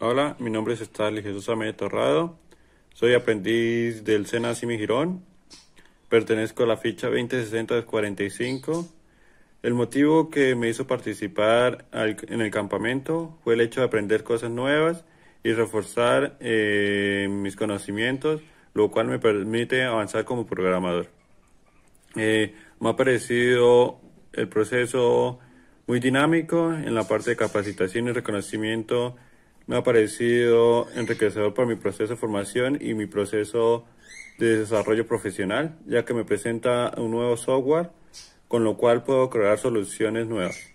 Hola, mi nombre es Stanley Jesús Amé Torrado. Soy aprendiz del SENA y Pertenezco a la ficha 2060-45. El motivo que me hizo participar en el campamento fue el hecho de aprender cosas nuevas y reforzar eh, mis conocimientos, lo cual me permite avanzar como programador. Eh, me ha parecido el proceso muy dinámico en la parte de capacitación y reconocimiento me ha parecido enriquecedor para mi proceso de formación y mi proceso de desarrollo profesional, ya que me presenta un nuevo software con lo cual puedo crear soluciones nuevas.